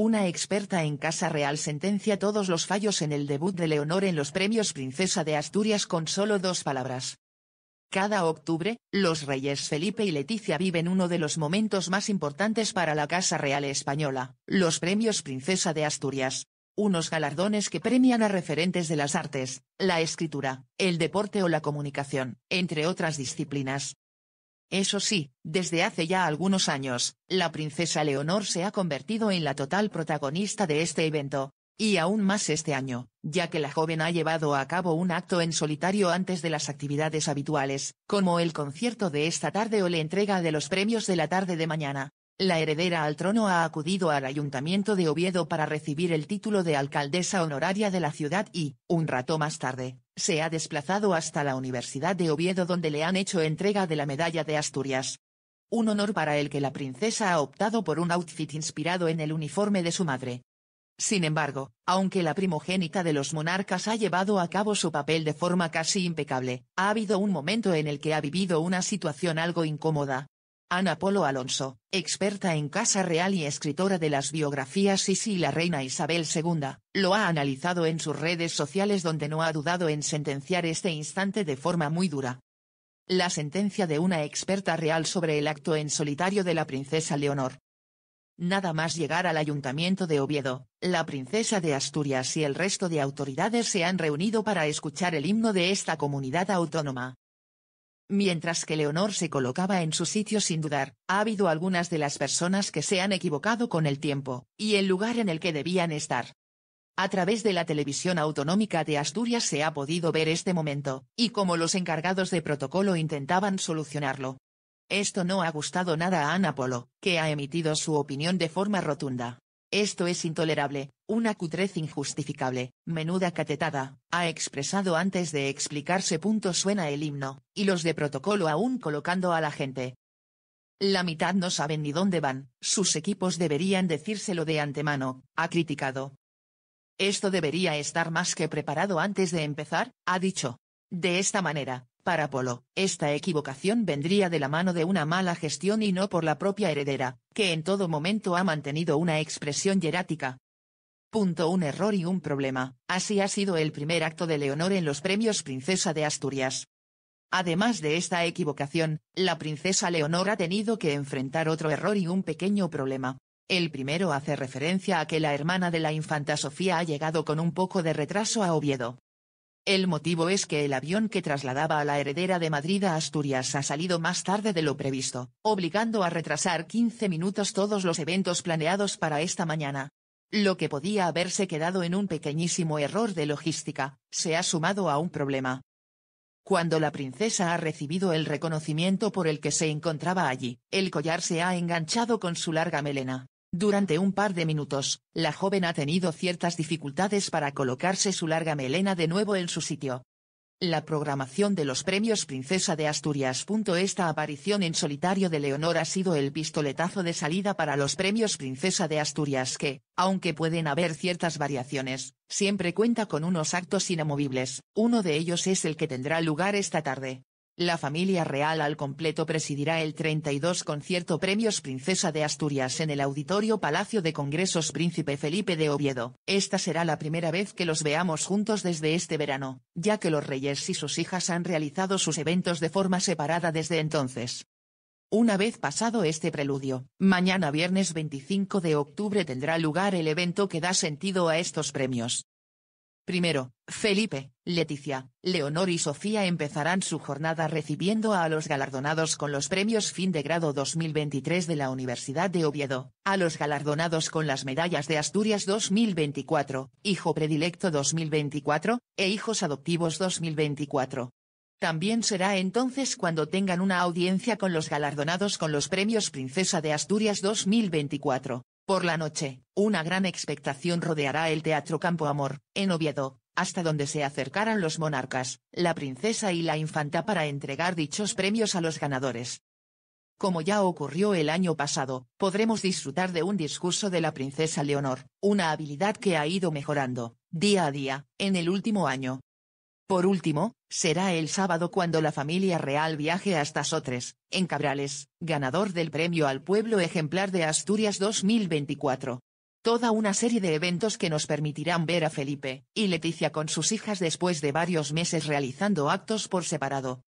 Una experta en Casa Real sentencia todos los fallos en el debut de Leonor en los premios Princesa de Asturias con solo dos palabras. Cada octubre, los reyes Felipe y Leticia viven uno de los momentos más importantes para la Casa Real Española, los premios Princesa de Asturias. Unos galardones que premian a referentes de las artes, la escritura, el deporte o la comunicación, entre otras disciplinas. Eso sí, desde hace ya algunos años, la princesa Leonor se ha convertido en la total protagonista de este evento, y aún más este año, ya que la joven ha llevado a cabo un acto en solitario antes de las actividades habituales, como el concierto de esta tarde o la entrega de los premios de la tarde de mañana. La heredera al trono ha acudido al ayuntamiento de Oviedo para recibir el título de alcaldesa honoraria de la ciudad y, un rato más tarde, se ha desplazado hasta la Universidad de Oviedo donde le han hecho entrega de la medalla de Asturias. Un honor para el que la princesa ha optado por un outfit inspirado en el uniforme de su madre. Sin embargo, aunque la primogénita de los monarcas ha llevado a cabo su papel de forma casi impecable, ha habido un momento en el que ha vivido una situación algo incómoda, Ana Polo Alonso, experta en Casa Real y escritora de las biografías Sisi y la reina Isabel II, lo ha analizado en sus redes sociales donde no ha dudado en sentenciar este instante de forma muy dura. La sentencia de una experta real sobre el acto en solitario de la princesa Leonor. Nada más llegar al ayuntamiento de Oviedo, la princesa de Asturias y el resto de autoridades se han reunido para escuchar el himno de esta comunidad autónoma, Mientras que Leonor se colocaba en su sitio sin dudar, ha habido algunas de las personas que se han equivocado con el tiempo, y el lugar en el que debían estar. A través de la televisión autonómica de Asturias se ha podido ver este momento, y cómo los encargados de protocolo intentaban solucionarlo. Esto no ha gustado nada a Ana que ha emitido su opinión de forma rotunda. Esto es intolerable, una cutrez injustificable, menuda catetada, ha expresado antes de explicarse. Suena el himno, y los de protocolo aún colocando a la gente. La mitad no saben ni dónde van, sus equipos deberían decírselo de antemano, ha criticado. Esto debería estar más que preparado antes de empezar, ha dicho. De esta manera, para Polo, esta equivocación vendría de la mano de una mala gestión y no por la propia heredera, que en todo momento ha mantenido una expresión jerática, Punto un error y un problema, así ha sido el primer acto de Leonor en los premios Princesa de Asturias. Además de esta equivocación, la princesa Leonor ha tenido que enfrentar otro error y un pequeño problema. El primero hace referencia a que la hermana de la infanta Sofía ha llegado con un poco de retraso a Oviedo. El motivo es que el avión que trasladaba a la heredera de Madrid a Asturias ha salido más tarde de lo previsto, obligando a retrasar 15 minutos todos los eventos planeados para esta mañana. Lo que podía haberse quedado en un pequeñísimo error de logística, se ha sumado a un problema. Cuando la princesa ha recibido el reconocimiento por el que se encontraba allí, el collar se ha enganchado con su larga melena. Durante un par de minutos, la joven ha tenido ciertas dificultades para colocarse su larga melena de nuevo en su sitio, la programación de los premios Princesa de Asturias. Esta aparición en solitario de Leonor ha sido el pistoletazo de salida para los premios Princesa de Asturias que, aunque pueden haber ciertas variaciones, siempre cuenta con unos actos inamovibles, uno de ellos es el que tendrá lugar esta tarde, la familia real al completo presidirá el 32 concierto Premios Princesa de Asturias en el Auditorio Palacio de Congresos Príncipe Felipe de Oviedo. Esta será la primera vez que los veamos juntos desde este verano, ya que los reyes y sus hijas han realizado sus eventos de forma separada desde entonces. Una vez pasado este preludio, mañana viernes 25 de octubre tendrá lugar el evento que da sentido a estos premios, Primero, Felipe, Leticia, Leonor y Sofía empezarán su jornada recibiendo a los galardonados con los premios fin de grado 2023 de la Universidad de Oviedo, a los galardonados con las medallas de Asturias 2024, Hijo Predilecto 2024, e Hijos Adoptivos 2024. También será entonces cuando tengan una audiencia con los galardonados con los premios Princesa de Asturias 2024. Por la noche, una gran expectación rodeará el Teatro Campo Amor, en Oviedo, hasta donde se acercaran los monarcas, la princesa y la infanta para entregar dichos premios a los ganadores. Como ya ocurrió el año pasado, podremos disfrutar de un discurso de la princesa Leonor, una habilidad que ha ido mejorando, día a día, en el último año. Por último, será el sábado cuando la familia real viaje hasta Sotres, en Cabrales, ganador del Premio al Pueblo Ejemplar de Asturias 2024. Toda una serie de eventos que nos permitirán ver a Felipe y Leticia con sus hijas después de varios meses realizando actos por separado.